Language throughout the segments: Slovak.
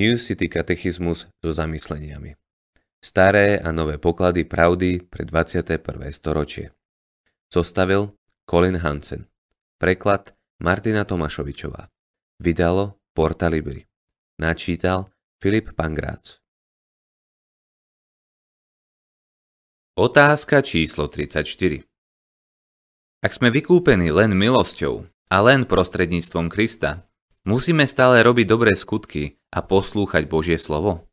New City katechizmus so zamysleniami. Staré a nové poklady pravdy pre 21. storočie. Zostavil Colin Hansen. Preklad Martina Tomašovičová. Vydalo Porta Libri. Načítal Filip Pangrác. Otázka číslo 34. Ak sme vykúpení len milosťou a len prostredníctvom Krista, Musíme stále robiť dobré skutky a poslúchať Božie slovo?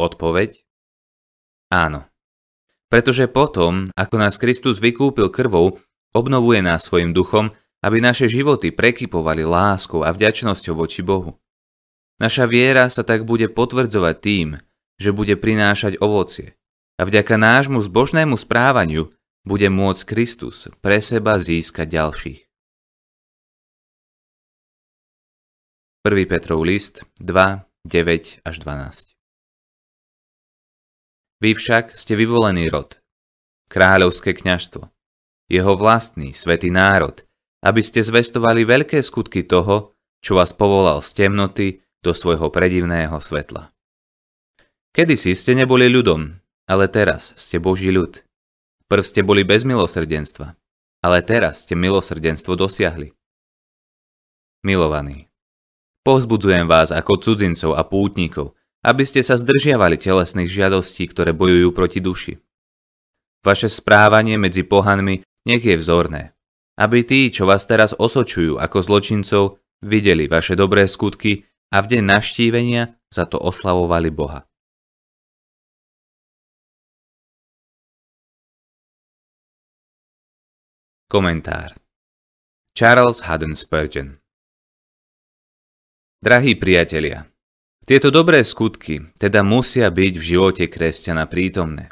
Odpoveď? Áno. Pretože potom, ako nás Kristus vykúpil krvou, obnovuje nás svojim duchom, aby naše životy prekypovali láskou a vďačnosťou voči Bohu. Naša viera sa tak bude potvrdzovať tým, že bude prinášať ovocie. A vďaka nášmu zbožnému správaniu bude môcť Kristus pre seba získať ďalších. 1. Petrov list 2, 9 až 12. Vy však ste vyvolený rod, kráľovské kniažstvo, jeho vlastný, svetý národ, aby ste zvestovali veľké skutky toho, čo vás povolal z temnoty do svojho predivného svetla. Kedysi ste neboli ľudom, ale teraz ste Boží ľud. Prv ste boli bez milosrdenstva, ale teraz ste milosrdenstvo dosiahli. Milovaní, Povzbudzujem vás ako cudzincov a pútnikov, aby ste sa zdržiavali telesných žiadostí, ktoré bojujú proti duši. Vaše správanie medzi pohanmi nech je vzorné, aby tí, čo vás teraz osočujú ako zločincov, videli vaše dobré skutky a v deň navštívenia za to oslavovali Boha. Komentár Charles Haddon Spurgeon Drahí priatelia, tieto dobré skutky teda musia byť v živote kresťana prítomné.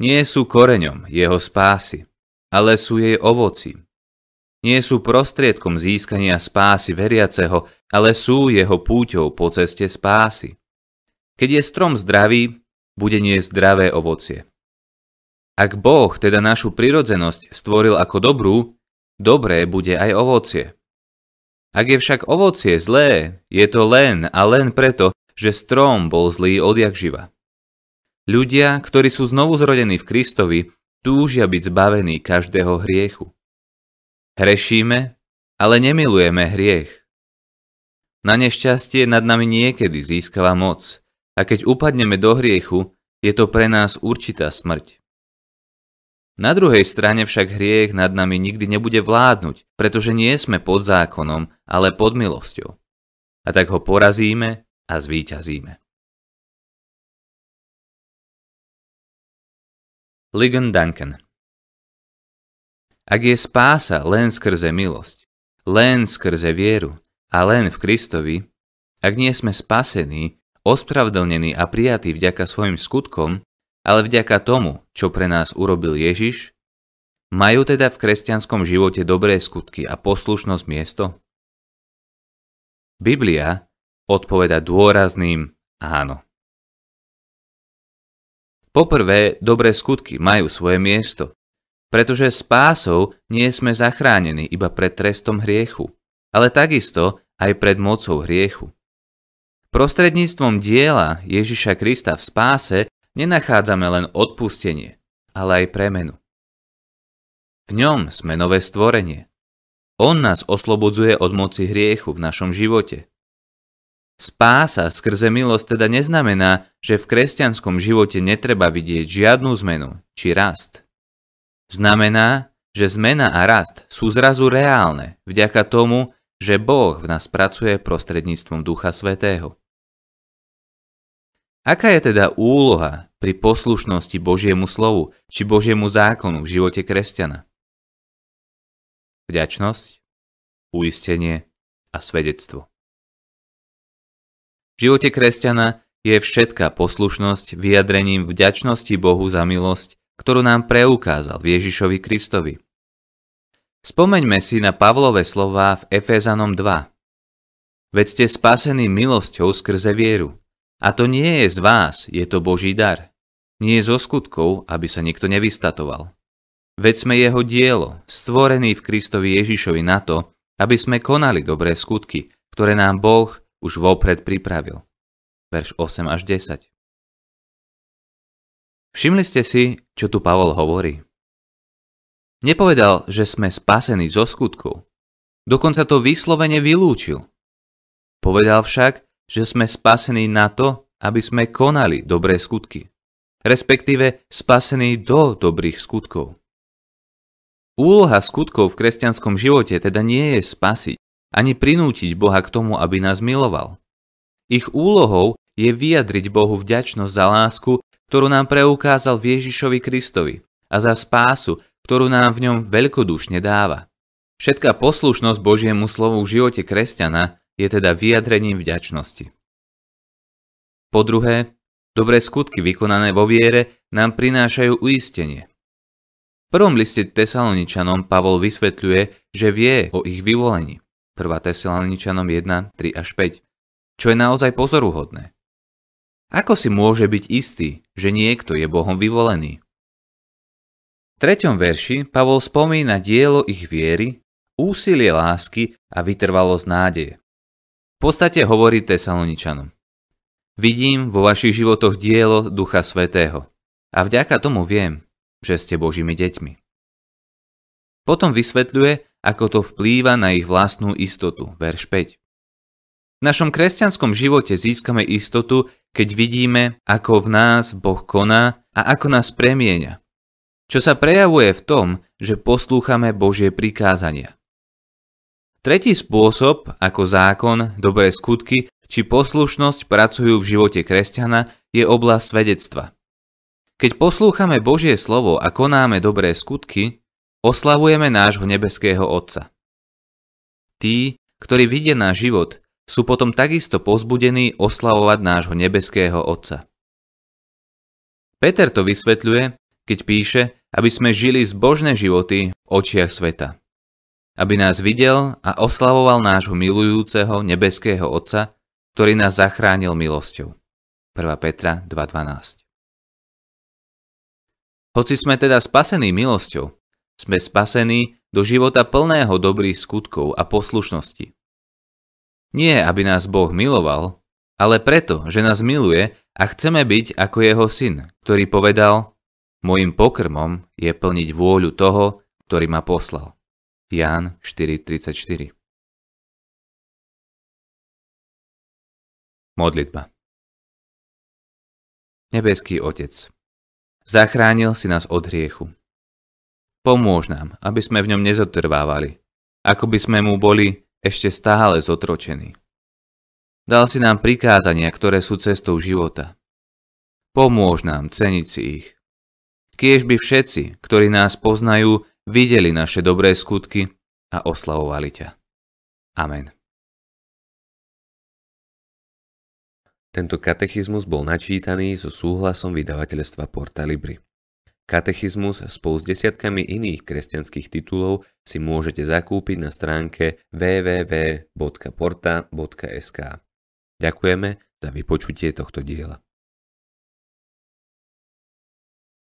Nie sú koreňom jeho spásy, ale sú jej ovoci. Nie sú prostriedkom získania spásy veriaceho, ale sú jeho púťou po ceste spásy. Keď je strom zdravý, bude nie zdravé ovocie. Ak Boh teda našu prirodzenosť stvoril ako dobrú, dobré bude aj ovocie – ak je však ovocie zlé, je to len a len preto, že strom bol zlý odjak živa. Ľudia, ktorí sú znovu zrodení v Kristovi, túžia byť zbavení každého hriechu. Hrešíme, ale nemilujeme hriech. Na nešťastie nad nami niekedy získava moc a keď upadneme do hriechu, je to pre nás určitá smrť. Na druhej strane však hriech nad nami nikdy nebude vládnuť, pretože nie sme pod zákonom, ale pod milosťou. A tak ho porazíme a zvíťazíme. Ligon Duncan Ak je spása len skrze milosť, len skrze vieru a len v Kristovi, ak nie sme spasení, ospravedlnení a prijatí vďaka svojim skutkom, ale vďaka tomu, čo pre nás urobil Ježiš, majú teda v kresťanskom živote dobré skutky a poslušnosť miesto? Biblia odpoveda dôrazným áno. Poprvé, dobré skutky majú svoje miesto, pretože pásou nie sme zachránení iba pred trestom hriechu, ale takisto aj pred mocou hriechu. Prostredníctvom diela Ježiša Krista v spáse nenachádzame len odpustenie, ale aj premenu. V ňom sme nové stvorenie. On nás oslobodzuje od moci hriechu v našom živote. Spása skrze milosť teda neznamená, že v kresťanskom živote netreba vidieť žiadnu zmenu či rast. Znamená, že zmena a rast sú zrazu reálne vďaka tomu, že Boh v nás pracuje prostredníctvom Ducha Svetého. Aká je teda úloha pri poslušnosti Božiemu slovu či Božiemu zákonu v živote kresťana? Vďačnosť, uistenie a svedectvo. V živote kresťana je všetká poslušnosť vyjadrením vďačnosti Bohu za milosť, ktorú nám preukázal Ježišovi Kristovi. Spomeňme si na Pavlové slová v Efezanom 2. Veď ste spasení milosťou skrze vieru. A to nie je z vás, je to Boží dar. Nie zo skutkov, aby sa nikto nevystatoval. Veď sme jeho dielo, stvorený v Kristovi Ježišovi na to, aby sme konali dobré skutky, ktoré nám Boh už vopred pripravil. Verš 8 až 10. Všimli ste si, čo tu Pavol hovorí. Nepovedal, že sme spasení zo skutkov. Dokonca to vyslovene vylúčil. Povedal však, že sme spasení na to, aby sme konali dobré skutky, respektíve spasení do dobrých skutkov. Úloha skutkov v kresťanskom živote teda nie je spasiť ani prinútiť Boha k tomu, aby nás miloval. Ich úlohou je vyjadriť Bohu vďačnosť za lásku, ktorú nám preukázal v Ježišovi Kristovi a za spásu, ktorú nám v ňom veľkodušne dáva. Všetká poslušnosť Božiemu slovu v živote kresťana je teda vyjadrením vďačnosti. Po druhé, dobré skutky vykonané vo viere nám prinášajú uistenie. V prvom liste Tesaloničanom Pavol vysvetľuje, že vie o ich vyvolení. 1. Tesaloničanom 1, 3 až 5, čo je naozaj pozoruhodné. Ako si môže byť istý, že niekto je Bohom vyvolený? V treťom verši Pavol spomína dielo ich viery, úsilie lásky a vytrvalosť nádeje. V podstate hovorí Tesaloničanom. Vidím vo vašich životoch dielo Ducha Svetého a vďaka tomu viem, že ste Božími deťmi. Potom vysvetľuje, ako to vplýva na ich vlastnú istotu, verš 5. V našom kresťanskom živote získame istotu, keď vidíme, ako v nás Boh koná a ako nás premieňa. Čo sa prejavuje v tom, že poslúchame Božie prikázania. Tretí spôsob, ako zákon, dobré skutky či poslušnosť pracujú v živote kresťana, je oblasť svedectva. Keď poslúchame Božie slovo a konáme dobré skutky, oslavujeme nášho nebeského Otca. Tí, ktorí vidia náš život, sú potom takisto pozbudení oslavovať nášho nebeského Otca. Peter to vysvetľuje, keď píše, aby sme žili zbožné životy v očiach sveta aby nás videl a oslavoval nášho milujúceho nebeského Otca, ktorý nás zachránil milosťou. 1. Petra 2.12 Hoci sme teda spasení milosťou, sme spasení do života plného dobrých skutkov a poslušnosti. Nie, aby nás Boh miloval, ale preto, že nás miluje a chceme byť ako jeho syn, ktorý povedal, môjim pokrmom je plniť vôľu toho, ktorý ma poslal. Ján 4.34 Modlitba Nebeský Otec, zachránil si nás od hriechu. Pomôž nám, aby sme v ňom nezotrvávali, ako by sme mu boli ešte stále zotročení. Dal si nám prikázania, ktoré sú cestou života. Pomôž nám ceniť si ich. Kiež by všetci, ktorí nás poznajú, videli naše dobré skutky a oslavovali ťa. Amen. Tento katechizmus bol načítaný so súhlasom vydavateľstva Porta Libri. Katechizmus spolu s desiatkami iných kresťanských titulov si môžete zakúpiť na stránke www.porta.sk. Ďakujeme za vypočutie tohto diela.